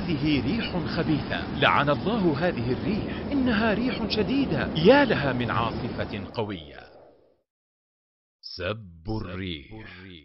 هذه ريح خبيثة لعن الله هذه الريح إنها ريح شديدة يا لها من عاصفة قوية سب الريح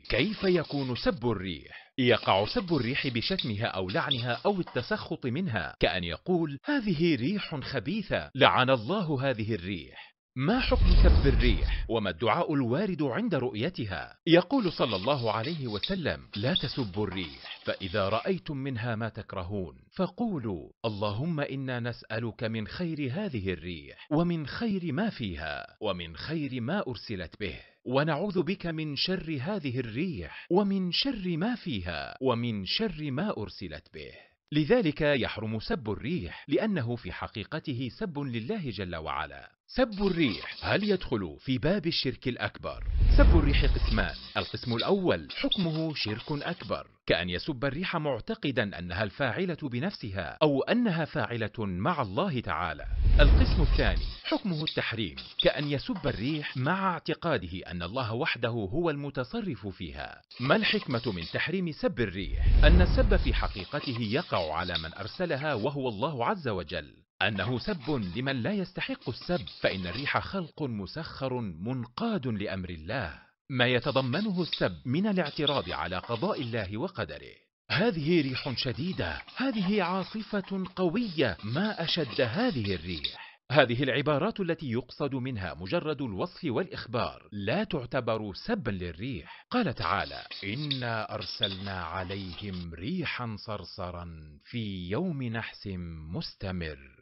كيف يكون سب الريح؟ يقع سب الريح بشتمها أو لعنها أو التسخط منها كأن يقول هذه ريح خبيثة لعن الله هذه الريح ما حكم سب الريح وما الدعاء الوارد عند رؤيتها يقول صلى الله عليه وسلم لا تسبوا الريح فإذا رأيتم منها ما تكرهون فقولوا اللهم إنا نسألك من خير هذه الريح ومن خير ما فيها ومن خير ما أرسلت به ونعوذ بك من شر هذه الريح ومن شر ما فيها ومن شر ما أرسلت به لذلك يحرم سب الريح لأنه في حقيقته سب لله جل وعلا سب الريح هل يدخل في باب الشرك الأكبر سب الريح قسمان القسم الأول حكمه شرك أكبر كأن يسب الريح معتقدا أنها الفاعلة بنفسها أو أنها فاعلة مع الله تعالى القسم الثاني حكمه التحريم كأن يسب الريح مع اعتقاده أن الله وحده هو المتصرف فيها ما الحكمة من تحريم سب الريح؟ أن السب في حقيقته يقع على من أرسلها وهو الله عز وجل أنه سب لمن لا يستحق السب فإن الريح خلق مسخر منقاد لأمر الله ما يتضمنه السب من الاعتراض على قضاء الله وقدره هذه ريح شديدة هذه عاصفة قوية ما أشد هذه الريح هذه العبارات التي يقصد منها مجرد الوصف والإخبار لا تعتبر سبا للريح قال تعالى إنا أرسلنا عليهم ريحا صرصرا في يوم نحس مستمر